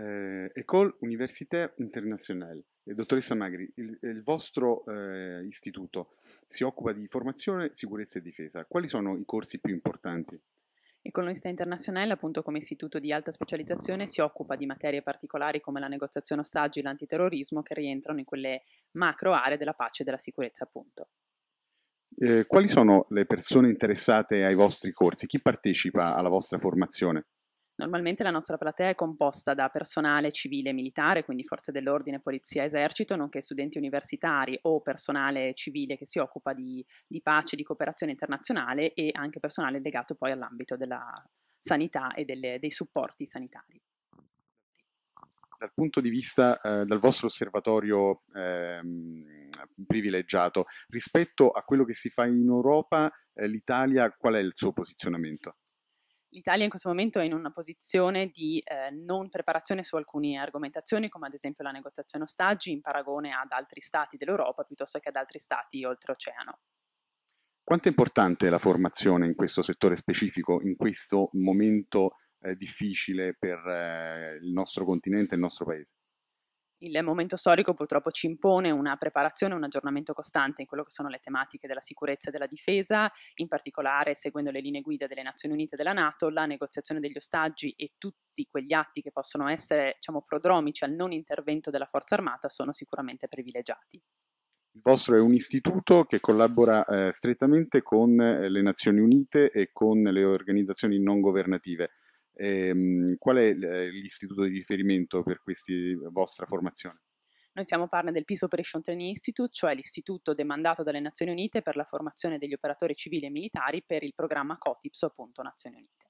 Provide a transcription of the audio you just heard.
eh, École Université Internationale. Eh, dottoressa Magri, il, il vostro eh, istituto si occupa di formazione, sicurezza e difesa. Quali sono i corsi più importanti? Economista Internazionale, appunto come istituto di alta specializzazione, si occupa di materie particolari come la negoziazione ostaggi e l'antiterrorismo che rientrano in quelle macro aree della pace e della sicurezza, appunto. Eh, quali sono le persone interessate ai vostri corsi? Chi partecipa alla vostra formazione? Normalmente la nostra platea è composta da personale civile e militare, quindi forze dell'ordine, polizia, esercito, nonché studenti universitari o personale civile che si occupa di, di pace, di cooperazione internazionale e anche personale legato poi all'ambito della sanità e delle, dei supporti sanitari. Dal punto di vista eh, del vostro osservatorio ehm, privilegiato, rispetto a quello che si fa in Europa, eh, l'Italia qual è il suo posizionamento? L'Italia in questo momento è in una posizione di eh, non preparazione su alcune argomentazioni, come ad esempio la negoziazione ostaggi, in paragone ad altri stati dell'Europa piuttosto che ad altri stati oltreoceano. Quanto è importante la formazione in questo settore specifico, in questo momento eh, difficile per eh, il nostro continente e il nostro paese? il momento storico purtroppo ci impone una preparazione, un aggiornamento costante in quello che sono le tematiche della sicurezza e della difesa, in particolare seguendo le linee guida delle Nazioni Unite e della Nato, la negoziazione degli ostaggi e tutti quegli atti che possono essere diciamo, prodromici al non intervento della forza armata sono sicuramente privilegiati. Il vostro è un istituto che collabora eh, strettamente con eh, le Nazioni Unite e con le organizzazioni non governative. Ehm, qual è eh, l'istituto di riferimento per questa vostra formazione? Noi siamo partner del Peace Operation Training Institute, cioè l'istituto demandato dalle Nazioni Unite per la formazione degli operatori civili e militari per il programma COTIPS, appunto Nazioni Unite.